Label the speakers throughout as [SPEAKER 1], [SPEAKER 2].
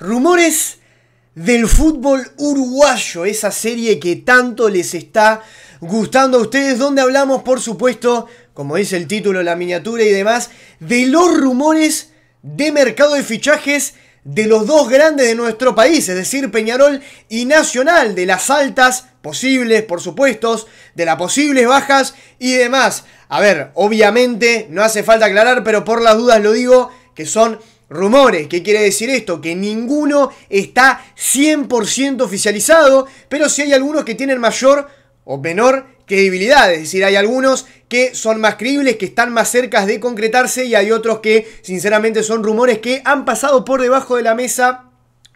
[SPEAKER 1] Rumores del fútbol uruguayo, esa serie que tanto les está gustando a ustedes, donde hablamos, por supuesto, como dice el título, la miniatura y demás, de los rumores de mercado de fichajes de los dos grandes de nuestro país, es decir, Peñarol y Nacional, de las altas posibles, por supuesto, de las posibles bajas y demás. A ver, obviamente, no hace falta aclarar, pero por las dudas lo digo, que son rumores. ¿Qué quiere decir esto? Que ninguno está 100% oficializado, pero sí hay algunos que tienen mayor o menor credibilidad. Es decir, hay algunos que son más creíbles, que están más cerca de concretarse y hay otros que sinceramente son rumores que han pasado por debajo de la mesa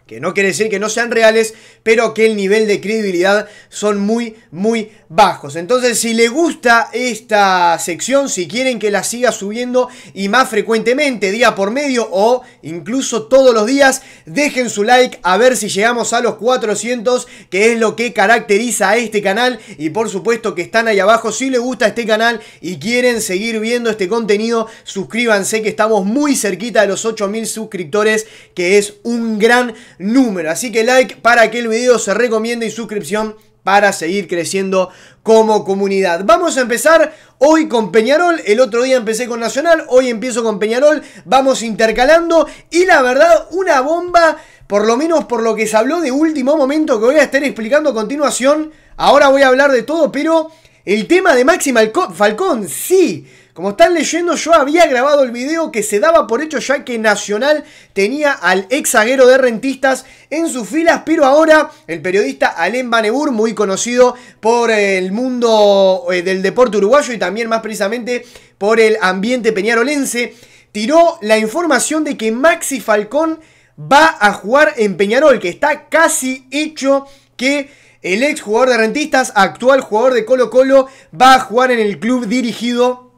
[SPEAKER 1] que no quiere decir que no sean reales, pero que el nivel de credibilidad son muy, muy bajos. Entonces, si le gusta esta sección, si quieren que la siga subiendo y más frecuentemente, día por medio o incluso todos los días, dejen su like a ver si llegamos a los 400, que es lo que caracteriza a este canal. Y por supuesto que están ahí abajo, si les gusta este canal y quieren seguir viendo este contenido, suscríbanse que estamos muy cerquita de los 8000 suscriptores, que es un gran número. Así que like para que el video se recomiende y suscripción para seguir creciendo como comunidad. Vamos a empezar hoy con Peñarol, el otro día empecé con Nacional, hoy empiezo con Peñarol, vamos intercalando y la verdad una bomba, por lo menos por lo que se habló de último momento que voy a estar explicando a continuación, ahora voy a hablar de todo, pero el tema de Maxi Falcón, sí, como están leyendo, yo había grabado el video que se daba por hecho ya que Nacional tenía al ex de rentistas en sus filas, pero ahora el periodista Alem Banebur, muy conocido por el mundo eh, del deporte uruguayo y también más precisamente por el ambiente peñarolense, tiró la información de que Maxi Falcón va a jugar en Peñarol, que está casi hecho que el ex jugador de rentistas, actual jugador de Colo Colo, va a jugar en el club dirigido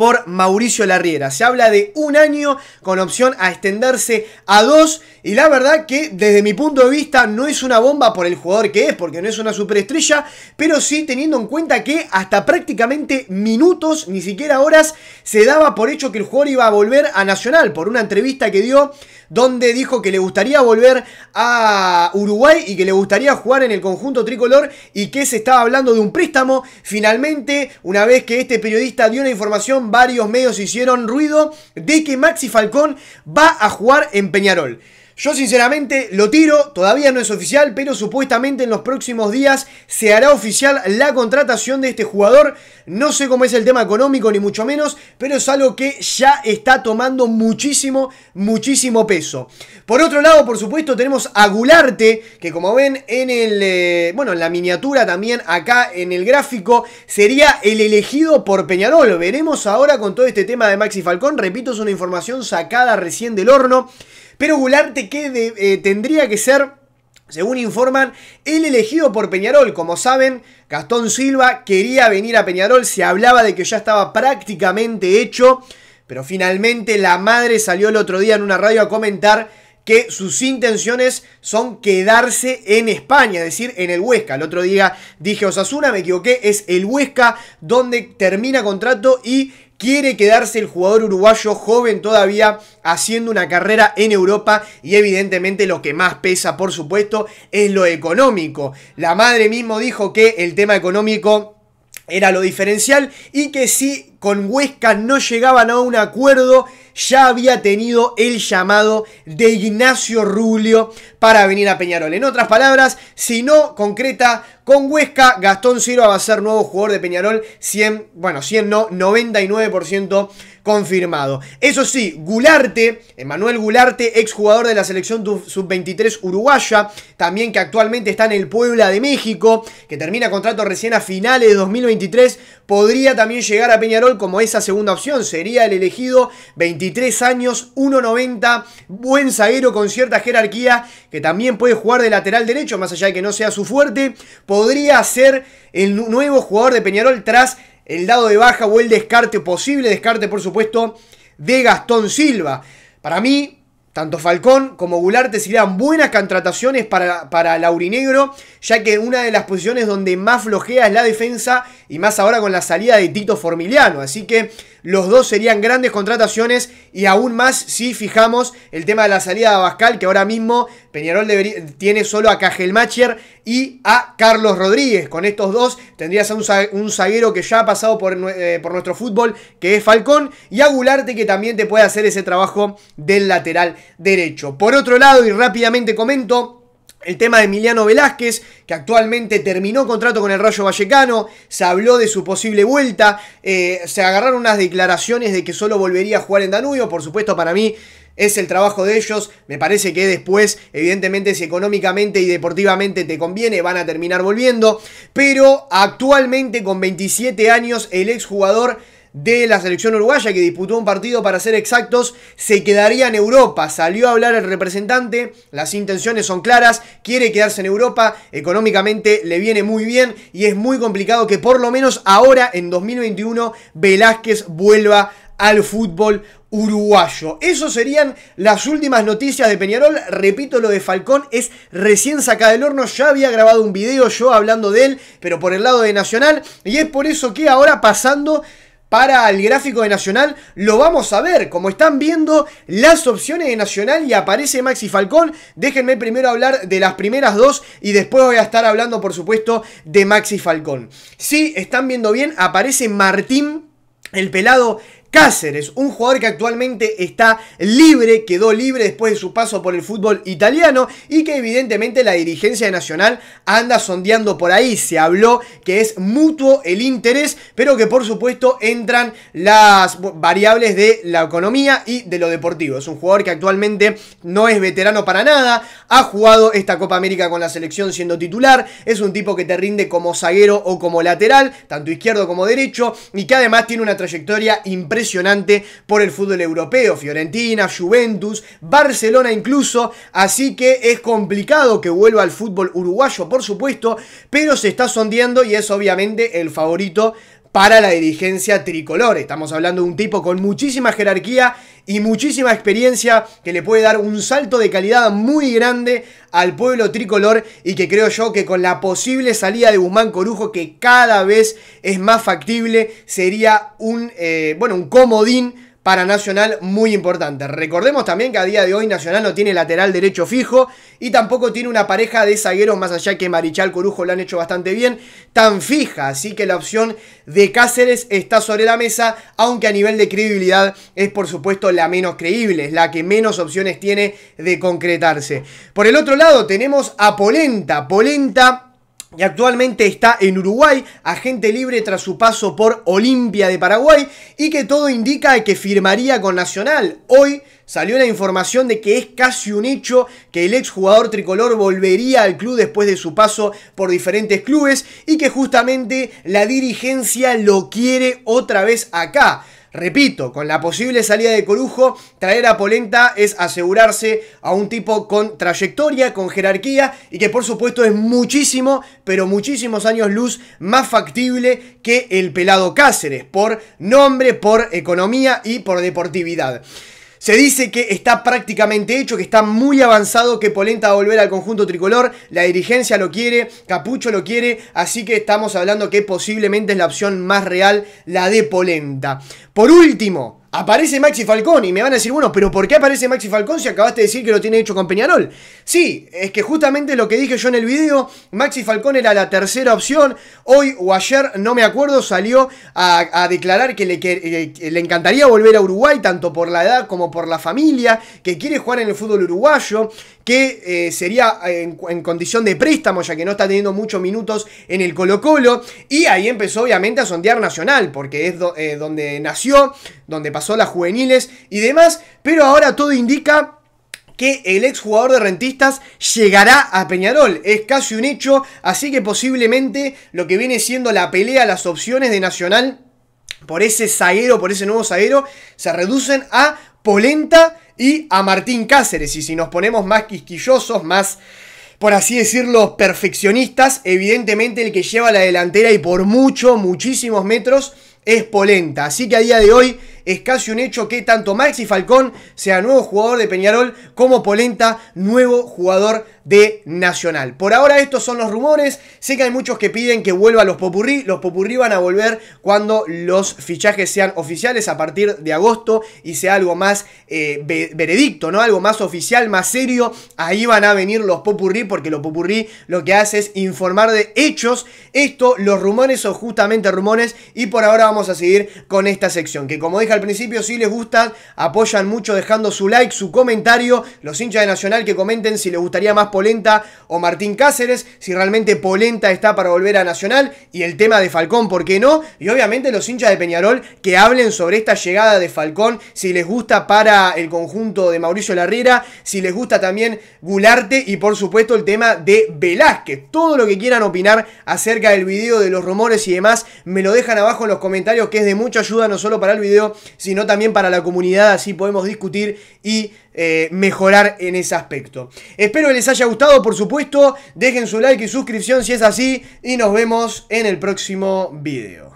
[SPEAKER 1] por Mauricio Larriera. Se habla de un año con opción a extenderse a dos y la verdad que desde mi punto de vista no es una bomba por el jugador que es, porque no es una superestrella, pero sí teniendo en cuenta que hasta prácticamente minutos, ni siquiera horas, se daba por hecho que el jugador iba a volver a Nacional por una entrevista que dio donde dijo que le gustaría volver a Uruguay y que le gustaría jugar en el conjunto tricolor y que se estaba hablando de un préstamo. Finalmente, una vez que este periodista dio la información, varios medios hicieron ruido de que Maxi Falcón va a jugar en Peñarol. Yo sinceramente lo tiro, todavía no es oficial, pero supuestamente en los próximos días se hará oficial la contratación de este jugador. No sé cómo es el tema económico, ni mucho menos, pero es algo que ya está tomando muchísimo, muchísimo peso. Por otro lado, por supuesto, tenemos a Gularte, que como ven en el, eh, bueno, en la miniatura también acá en el gráfico, sería el elegido por Peñarol. Veremos ahora con todo este tema de Maxi Falcón, repito, es una información sacada recién del horno. Pero Gularte que eh, tendría que ser... Según informan, el elegido por Peñarol, como saben, Gastón Silva quería venir a Peñarol, se hablaba de que ya estaba prácticamente hecho, pero finalmente la madre salió el otro día en una radio a comentar que sus intenciones son quedarse en España, es decir, en el Huesca. El otro día dije Osasuna, me equivoqué, es el Huesca donde termina contrato y quiere quedarse el jugador uruguayo joven todavía haciendo una carrera en Europa y evidentemente lo que más pesa por supuesto es lo económico. La madre mismo dijo que el tema económico era lo diferencial y que si con Huesca no llegaban a un acuerdo, ya había tenido el llamado de Ignacio Rulio para venir a Peñarol. En otras palabras, si no concreta con Huesca, Gastón Silva va a ser nuevo jugador de Peñarol 100, bueno, 100 no, 99% confirmado. Eso sí, Gularte, Emanuel Gularte, exjugador de la selección sub-23 uruguaya, también que actualmente está en el Puebla de México, que termina contrato recién a finales de 2023, podría también llegar a Peñarol como esa segunda opción. Sería el elegido, 23 años, 1.90, buen zaguero con cierta jerarquía que también puede jugar de lateral derecho, más allá de que no sea su fuerte, podría ser el nuevo jugador de Peñarol tras el dado de baja o el descarte posible, descarte por supuesto de Gastón Silva. Para mí, tanto Falcón como Gularte serían buenas contrataciones para, para Laurinegro, ya que una de las posiciones donde más flojea es la defensa y más ahora con la salida de Tito Formiliano. Así que los dos serían grandes contrataciones y aún más si fijamos el tema de la salida de Abascal, que ahora mismo Peñarol tiene solo a Cajelmacher y a Carlos Rodríguez. Con estos dos tendrías a un, zaguero que ya ha pasado por, eh, por nuestro fútbol, que es Falcón, y a Gularte, que también te puede hacer ese trabajo del lateral derecho. Por otro lado, y rápidamente comento, el tema de Emiliano Velázquez, que actualmente terminó contrato con el Rayo Vallecano, se habló de su posible vuelta, eh, se agarraron unas declaraciones de que solo volvería a jugar en Danubio, por supuesto para mí es el trabajo de ellos. Me parece que después, evidentemente, si económicamente y deportivamente te conviene, van a terminar volviendo. Pero actualmente, con 27 años, el exjugador de la selección uruguaya que disputó un partido para ser exactos, se quedaría en Europa. Salió a hablar el representante, las intenciones son claras, quiere quedarse en Europa, económicamente le viene muy bien y es muy complicado que por lo menos ahora en 2021 Velázquez vuelva al fútbol uruguayo. Eso serían las últimas noticias de Peñarol. Repito, lo de Falcón es recién sacado del horno. Ya había grabado un video yo hablando de él, pero por el lado de Nacional. Y es por eso que ahora pasando para el gráfico de Nacional, lo vamos a ver. Como están viendo las opciones de Nacional y aparece Maxi Falcón, déjenme primero hablar de las primeras dos y después voy a estar hablando, por supuesto, de Maxi Falcón. Si sí, están viendo bien, aparece Martín el pelado Cáceres, un jugador que actualmente está libre, quedó libre después de su paso por el fútbol italiano y que evidentemente la dirigencia nacional anda sondeando por ahí. Se habló que es mutuo el interés, pero que por supuesto entran las variables de la economía y de lo deportivo. Es un jugador que actualmente no es veterano para nada, ha jugado esta Copa América con la selección siendo titular, es un tipo que te rinde como zaguero o como lateral, tanto izquierdo como derecho, y que además tiene una trayectoria impresionante impresionante por el fútbol europeo. Fiorentina, Juventus, Barcelona incluso. Así que es complicado que vuelva al fútbol uruguayo, por supuesto, pero se está sondeando y es obviamente el favorito para la dirigencia tricolor. Estamos hablando de un tipo con muchísima jerarquía y muchísima experiencia que le puede dar un salto de calidad muy grande al pueblo tricolor y que creo yo que con la posible salida de Guzmán Corujo que cada vez es más factible sería un, eh, bueno, un comodín para Nacional muy importante. Recordemos también que a día de hoy Nacional no tiene lateral derecho fijo y tampoco tiene una pareja de zagueros más allá que Marichal Corujo lo han hecho bastante bien, tan fija, así que la opción de Cáceres está sobre la mesa, aunque a nivel de credibilidad es por supuesto la menos creíble, es la que menos opciones tiene de concretarse. Por el otro lado tenemos a Polenta, Polenta y actualmente está en Uruguay, agente libre tras su paso por Olimpia de Paraguay y que todo indica que firmaría con Nacional. Hoy salió la información de que es casi un hecho que el exjugador tricolor volvería al club después de su paso por diferentes clubes y que justamente la dirigencia lo quiere otra vez acá. Repito, con la posible salida de Corujo, traer a Polenta es asegurarse a un tipo con trayectoria, con jerarquía y que por supuesto es muchísimo, pero muchísimos años luz más factible que el pelado Cáceres, por nombre, por economía y por deportividad. Se dice que está prácticamente hecho, que está muy avanzado, que Polenta va a volver al conjunto tricolor, la dirigencia lo quiere, Capucho lo quiere, así que estamos hablando que posiblemente es la opción más real, la de Polenta. Por último, Aparece Maxi Falcón y me van a decir, bueno, pero ¿por qué aparece Maxi Falcón si acabaste de decir que lo tiene hecho con Peñarol? Sí, es que justamente lo que dije yo en el video, Maxi Falcón era la tercera opción. Hoy o ayer, no me acuerdo, salió a, declarar que le, eh, le, encantaría volver a Uruguay, tanto por la edad como por la familia, que quiere jugar en el fútbol uruguayo, que eh, sería eh, en, condición de préstamo, ya que no está teniendo muchos minutos en el Colo Colo. Y ahí empezó obviamente a sondear Nacional, porque es donde nació, donde pasó pasó juveniles y demás, pero ahora todo indica que el exjugador de Rentistas llegará a Peñarol. Es casi un hecho, así que posiblemente lo que viene siendo la pelea, las opciones de Nacional por ese zaguero, por ese nuevo zaguero, se reducen a Polenta y a Martín Cáceres. Y si nos ponemos más quisquillosos, más por así decirlo, perfeccionistas. Evidentemente el que lleva la delantera y por mucho, muchísimos metros es Polenta. Así que a día de hoy es casi un hecho que tanto Maxi Falcón sea nuevo jugador de Peñarol como Polenta, nuevo jugador de Nacional. Por ahora estos son los rumores, sé que hay muchos que piden que vuelva los Popurrí, los Popurrí van a volver cuando los fichajes sean oficiales a partir de agosto y sea algo más eh, veredicto, ¿no? Algo más oficial, más serio, ahí van a venir los Popurrí porque los Popurrí lo que hace es informar de hechos, esto, los rumores son justamente rumores y por ahora vamos a seguir con esta sección que como al principio, si les gusta apoyan mucho dejando su like, su comentario. Los hinchas de Nacional que comenten si les gustaría más Polenta o Martín Cáceres, si realmente Polenta está para volver a Nacional y el tema de Falcón, ¿por qué no? Y obviamente los hinchas de Peñarol que hablen sobre esta llegada de Falcón, si les gusta para el conjunto de Mauricio Larriera, si les gusta también Gularte y por supuesto el tema de Velázquez. Todo lo que quieran opinar acerca del video, de los rumores y demás, me lo dejan abajo en los comentarios que es de mucha ayuda no solo para el video, sino también para la comunidad, así podemos discutir y eh, mejorar en ese aspecto. Espero que les haya gustado, por supuesto, dejen su like y suscripción si es así y nos vemos en el próximo video.